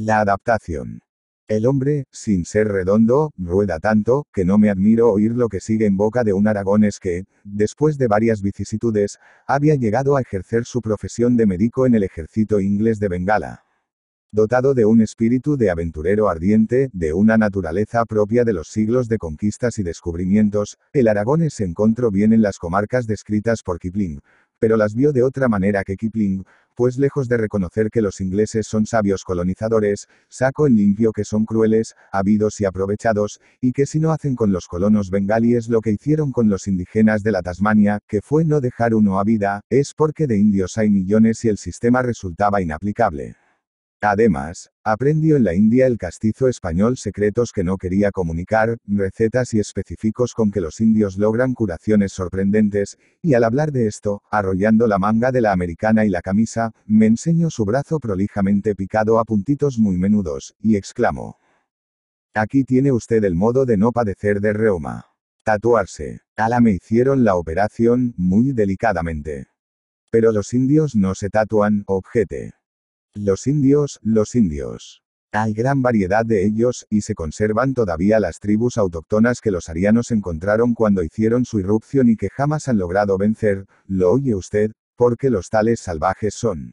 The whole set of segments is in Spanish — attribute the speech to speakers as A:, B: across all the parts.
A: La adaptación. El hombre, sin ser redondo, rueda tanto, que no me admiro oír lo que sigue en boca de un aragones que, después de varias vicisitudes, había llegado a ejercer su profesión de médico en el ejército inglés de Bengala. Dotado de un espíritu de aventurero ardiente, de una naturaleza propia de los siglos de conquistas y descubrimientos, el aragones se encontró bien en las comarcas descritas por Kipling, pero las vio de otra manera que Kipling, pues lejos de reconocer que los ingleses son sabios colonizadores, saco en limpio que son crueles, habidos y aprovechados, y que si no hacen con los colonos bengalíes lo que hicieron con los indígenas de la Tasmania, que fue no dejar uno a vida, es porque de indios hay millones y el sistema resultaba inaplicable. Además, aprendió en la India el castizo español secretos que no quería comunicar, recetas y específicos con que los indios logran curaciones sorprendentes, y al hablar de esto, arrollando la manga de la americana y la camisa, me enseño su brazo prolijamente picado a puntitos muy menudos, y exclamo. Aquí tiene usted el modo de no padecer de reuma. Tatuarse. Ala me hicieron la operación, muy delicadamente. Pero los indios no se tatúan, objete. Los indios, los indios. Hay gran variedad de ellos, y se conservan todavía las tribus autóctonas que los arianos encontraron cuando hicieron su irrupción y que jamás han logrado vencer, lo oye usted, porque los tales salvajes son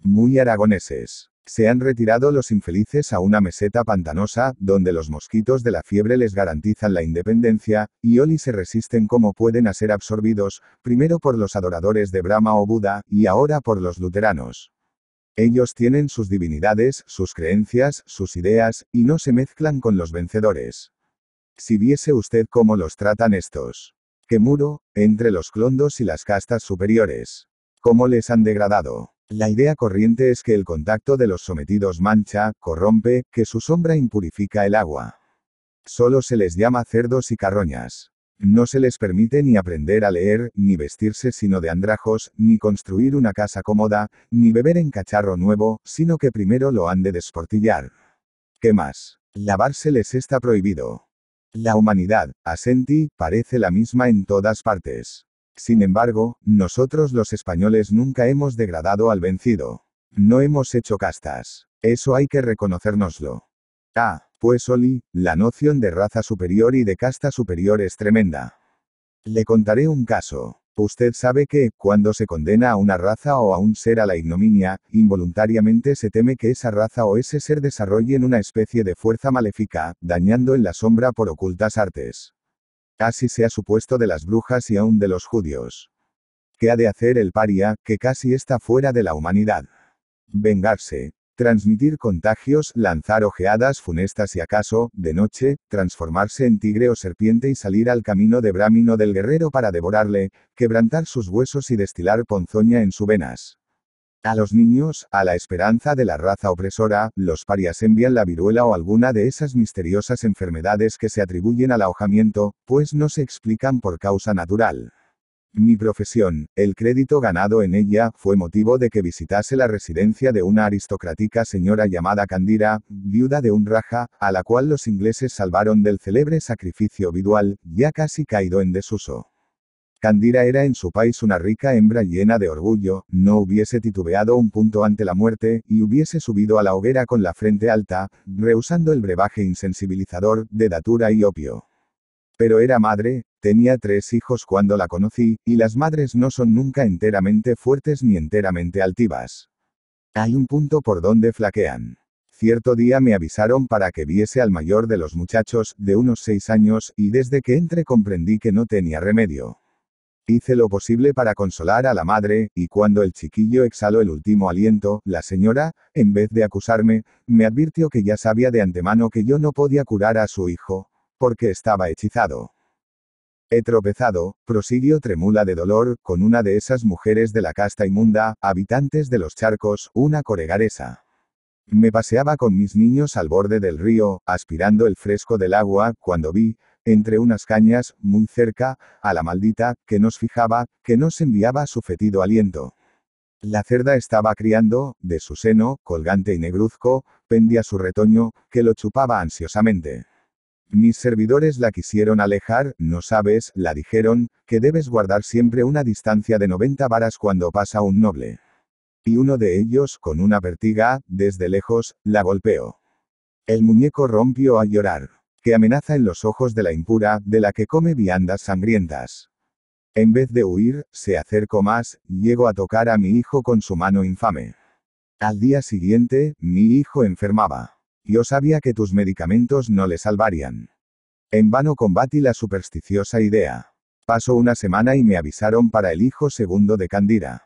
A: muy aragoneses. Se han retirado los infelices a una meseta pantanosa, donde los mosquitos de la fiebre les garantizan la independencia, y Oli se resisten como pueden a ser absorbidos, primero por los adoradores de Brahma o Buda, y ahora por los luteranos. Ellos tienen sus divinidades, sus creencias, sus ideas, y no se mezclan con los vencedores. Si viese usted cómo los tratan estos. qué muro, entre los clondos y las castas superiores. Cómo les han degradado. La idea corriente es que el contacto de los sometidos mancha, corrompe, que su sombra impurifica el agua. Solo se les llama cerdos y carroñas. No se les permite ni aprender a leer, ni vestirse sino de andrajos, ni construir una casa cómoda, ni beber en cacharro nuevo, sino que primero lo han de desportillar. ¿Qué más? Lavarse les está prohibido. La humanidad, asenti, parece la misma en todas partes. Sin embargo, nosotros los españoles nunca hemos degradado al vencido. No hemos hecho castas. Eso hay que reconocérnoslo. Ah pues Oli, la noción de raza superior y de casta superior es tremenda. Le contaré un caso. Usted sabe que, cuando se condena a una raza o a un ser a la ignominia, involuntariamente se teme que esa raza o ese ser en una especie de fuerza maléfica, dañando en la sombra por ocultas artes. Así se ha supuesto de las brujas y aún de los judíos. ¿Qué ha de hacer el paria, que casi está fuera de la humanidad? Vengarse, transmitir contagios, lanzar ojeadas funestas y acaso, de noche, transformarse en tigre o serpiente y salir al camino de Bramino del guerrero para devorarle, quebrantar sus huesos y destilar ponzoña en sus venas. A los niños, a la esperanza de la raza opresora, los parias envían la viruela o alguna de esas misteriosas enfermedades que se atribuyen al ahojamiento, pues no se explican por causa natural. Mi profesión, el crédito ganado en ella, fue motivo de que visitase la residencia de una aristocrática señora llamada Candira, viuda de un raja, a la cual los ingleses salvaron del célebre sacrificio vidual, ya casi caído en desuso. Candira era en su país una rica hembra llena de orgullo, no hubiese titubeado un punto ante la muerte, y hubiese subido a la hoguera con la frente alta, rehusando el brebaje insensibilizador de datura y opio. Pero era madre, Tenía tres hijos cuando la conocí, y las madres no son nunca enteramente fuertes ni enteramente altivas. Hay un punto por donde flaquean. Cierto día me avisaron para que viese al mayor de los muchachos, de unos seis años, y desde que entré comprendí que no tenía remedio. Hice lo posible para consolar a la madre, y cuando el chiquillo exhaló el último aliento, la señora, en vez de acusarme, me advirtió que ya sabía de antemano que yo no podía curar a su hijo, porque estaba hechizado. He tropezado, prosiguió tremula de dolor, con una de esas mujeres de la casta inmunda, habitantes de los charcos, una coregaresa. Me paseaba con mis niños al borde del río, aspirando el fresco del agua, cuando vi, entre unas cañas, muy cerca, a la maldita, que nos fijaba, que nos enviaba su fetido aliento. La cerda estaba criando, de su seno, colgante y negruzco, pendía su retoño, que lo chupaba ansiosamente. Mis servidores la quisieron alejar, no sabes, la dijeron, que debes guardar siempre una distancia de 90 varas cuando pasa un noble. Y uno de ellos, con una vertiga, desde lejos, la golpeó. El muñeco rompió a llorar. Que amenaza en los ojos de la impura, de la que come viandas sangrientas. En vez de huir, se acercó más, llegó a tocar a mi hijo con su mano infame. Al día siguiente, mi hijo enfermaba. Yo sabía que tus medicamentos no le salvarían. En vano combatí la supersticiosa idea. Pasó una semana y me avisaron para el hijo segundo de Candira.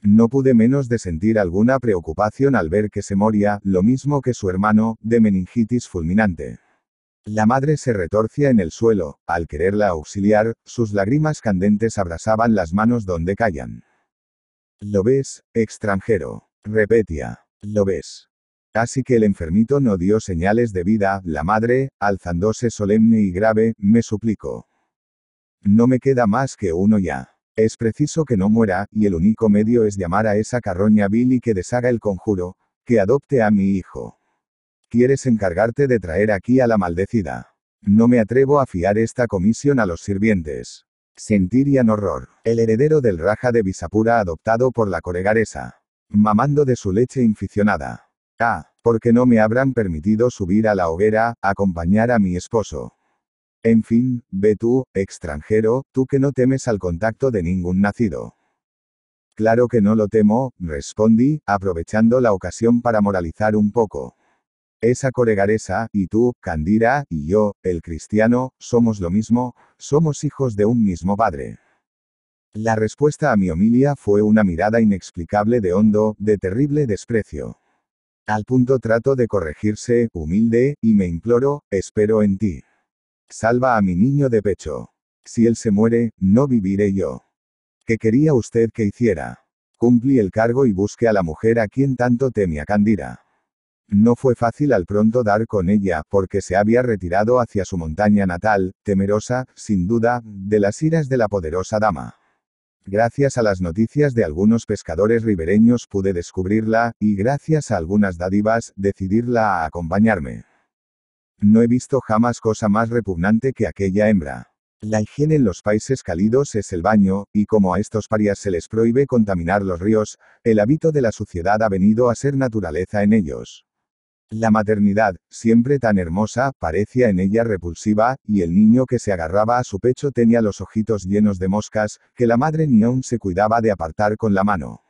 A: No pude menos de sentir alguna preocupación al ver que se moría, lo mismo que su hermano, de meningitis fulminante. La madre se retorcía en el suelo, al quererla auxiliar, sus lágrimas candentes abrasaban las manos donde callan. Lo ves, extranjero. Repetía. Lo ves. Así que el enfermito no dio señales de vida, la madre, alzándose solemne y grave, me suplicó. No me queda más que uno ya. Es preciso que no muera, y el único medio es llamar a esa carroña vil y que deshaga el conjuro, que adopte a mi hijo. Quieres encargarte de traer aquí a la maldecida. No me atrevo a fiar esta comisión a los sirvientes. Sentirían horror. El heredero del raja de Visapura adoptado por la coregaresa. Mamando de su leche inficionada. Ah, porque no me habrán permitido subir a la hoguera, acompañar a mi esposo. En fin, ve tú, extranjero, tú que no temes al contacto de ningún nacido. Claro que no lo temo, respondí, aprovechando la ocasión para moralizar un poco. Esa coregaresa, y tú, Candira, y yo, el cristiano, somos lo mismo, somos hijos de un mismo padre. La respuesta a mi homilia fue una mirada inexplicable de hondo, de terrible desprecio. Al punto trato de corregirse, humilde, y me imploro, espero en ti. Salva a mi niño de pecho. Si él se muere, no viviré yo. ¿Qué quería usted que hiciera? Cumplí el cargo y busque a la mujer a quien tanto temía Candira. No fue fácil al pronto dar con ella, porque se había retirado hacia su montaña natal, temerosa, sin duda, de las iras de la poderosa dama. Gracias a las noticias de algunos pescadores ribereños pude descubrirla, y gracias a algunas dádivas, decidirla a acompañarme. No he visto jamás cosa más repugnante que aquella hembra. La higiene en los países cálidos es el baño, y como a estos parias se les prohíbe contaminar los ríos, el hábito de la suciedad ha venido a ser naturaleza en ellos. La maternidad, siempre tan hermosa, parecía en ella repulsiva, y el niño que se agarraba a su pecho tenía los ojitos llenos de moscas, que la madre ni aún se cuidaba de apartar con la mano.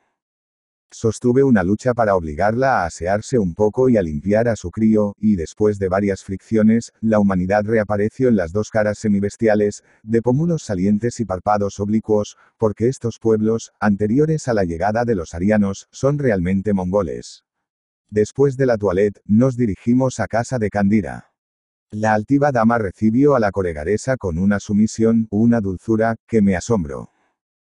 A: Sostuve una lucha para obligarla a asearse un poco y a limpiar a su crío, y después de varias fricciones, la humanidad reapareció en las dos caras semibestiales, de pómulos salientes y párpados oblicuos, porque estos pueblos, anteriores a la llegada de los arianos, son realmente mongoles. Después de la toilette, nos dirigimos a casa de Candira. La altiva dama recibió a la coregaresa con una sumisión, una dulzura, que me asombró.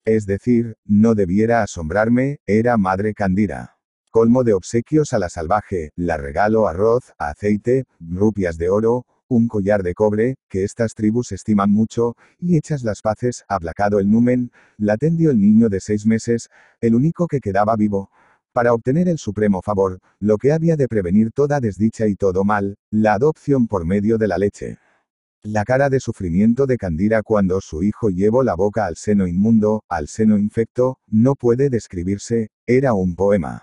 A: Es decir, no debiera asombrarme, era madre Candira. Colmo de obsequios a la salvaje, la regalo arroz, aceite, rupias de oro, un collar de cobre, que estas tribus estiman mucho, y hechas las paces, aplacado el numen, la tendió el niño de seis meses, el único que quedaba vivo, para obtener el supremo favor, lo que había de prevenir toda desdicha y todo mal, la adopción por medio de la leche. La cara de sufrimiento de Candira cuando su hijo llevó la boca al seno inmundo, al seno infecto, no puede describirse, era un poema.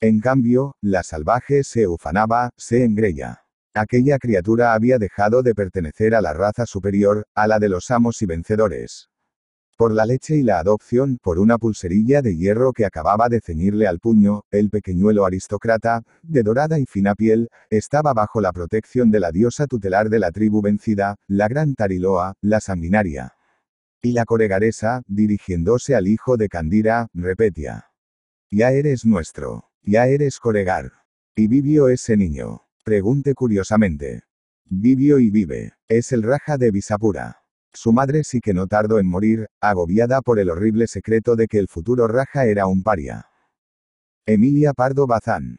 A: En cambio, la salvaje se ufanaba, se engrella. Aquella criatura había dejado de pertenecer a la raza superior, a la de los amos y vencedores. Por la leche y la adopción, por una pulserilla de hierro que acababa de ceñirle al puño, el pequeñuelo aristócrata, de dorada y fina piel, estaba bajo la protección de la diosa tutelar de la tribu vencida, la gran Tariloa, la sanguinaria. Y la coregaresa, dirigiéndose al hijo de Candira, repetía. Ya eres nuestro. Ya eres coregar. Y vivió ese niño. Pregunte curiosamente. Vivió y vive. Es el raja de Visapura. Su madre sí que no tardó en morir, agobiada por el horrible secreto de que el futuro Raja era un paria. Emilia Pardo Bazán.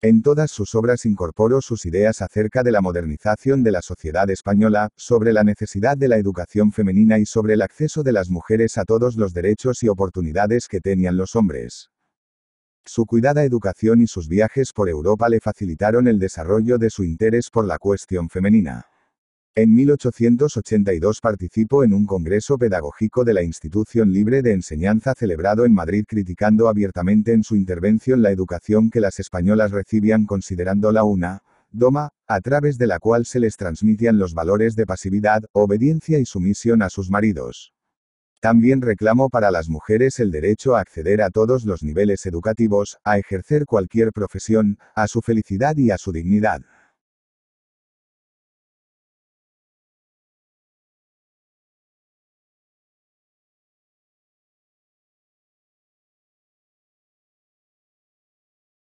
A: En todas sus obras incorporó sus ideas acerca de la modernización de la sociedad española, sobre la necesidad de la educación femenina y sobre el acceso de las mujeres a todos los derechos y oportunidades que tenían los hombres. Su cuidada educación y sus viajes por Europa le facilitaron el desarrollo de su interés por la cuestión femenina. En 1882 participó en un congreso pedagógico de la Institución Libre de Enseñanza celebrado en Madrid criticando abiertamente en su intervención la educación que las españolas recibían considerándola una doma, a través de la cual se les transmitían los valores de pasividad, obediencia y sumisión a sus maridos. También reclamó para las mujeres el derecho a acceder a todos los niveles educativos, a ejercer cualquier profesión, a su felicidad y a su dignidad.